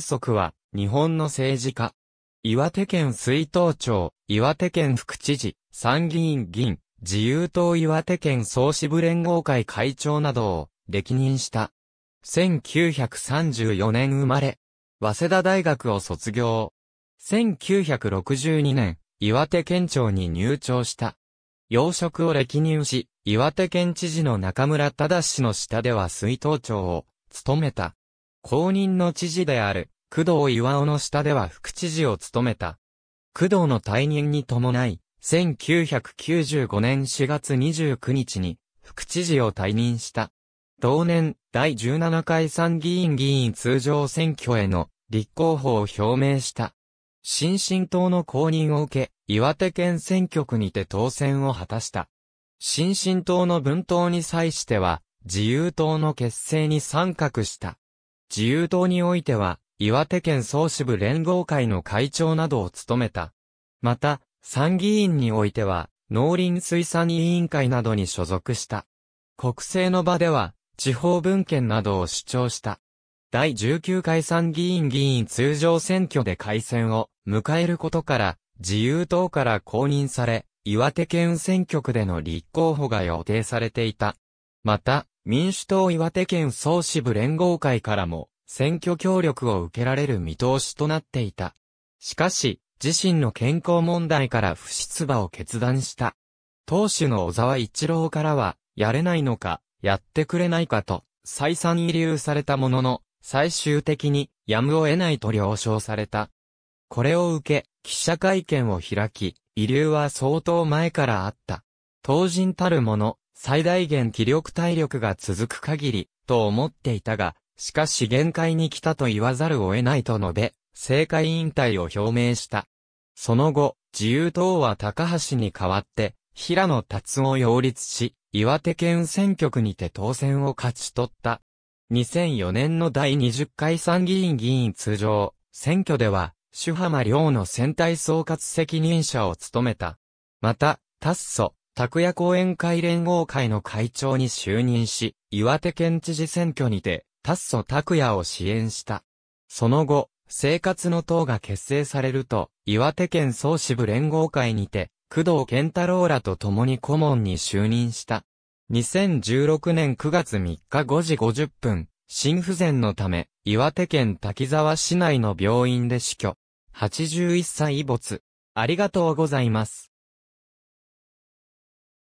足は、日本の政治家。岩手県水頭町、岩手県副知事、参議院議員、自由党岩手県総支部連合会会長などを、歴任した。1934年生まれ、早稲田大学を卒業。1962年、岩手県庁に入庁した。要職を歴任し、岩手県知事の中村忠氏の下では水頭庁を務めた。公認の知事である、工藤岩尾の下では副知事を務めた。工藤の退任に伴い、1995年4月29日に、副知事を退任した。同年、第17回参議院議員通常選挙への立候補を表明した。新進党の公認を受け、岩手県選挙区にて当選を果たした。新進党の分党に際しては、自由党の結成に参画した。自由党においては、岩手県総支部連合会の会長などを務めた。また、参議院においては、農林水産委員会などに所属した。国政の場では、地方文献などを主張した。第19回参議院議員通常選挙で改選を迎えることから、自由党から公認され、岩手県選挙区での立候補が予定されていた。また、民主党岩手県総支部連合会からも、選挙協力を受けられる見通しとなっていた。しかし、自身の健康問題から不出馬を決断した。党首の小沢一郎からは、やれないのか、やってくれないかと、再三遺留されたものの、最終的に、やむを得ないと了承された。これを受け、記者会見を開き、遺留は相当前からあった。当人たるもの、最大限気力体力が続く限り、と思っていたが、しかし限界に来たと言わざるを得ないと述べ、政界引退を表明した。その後、自由党は高橋に代わって、平野達夫を擁立し、岩手県選挙区にて当選を勝ち取った。2004年の第20回参議院議員通常、選挙では、朱浜良の選対総括責任者を務めた。また、達祖、拓也講演会連合会の会長に就任し、岩手県知事選挙にて、達祖拓也を支援した。その後、生活の党が結成されると、岩手県総支部連合会にて、工藤健太郎らと共に顧問に就任した。2016年9月3日5時50分、心不全のため、岩手県滝沢市内の病院で死去。81歳没。ありがとうございます。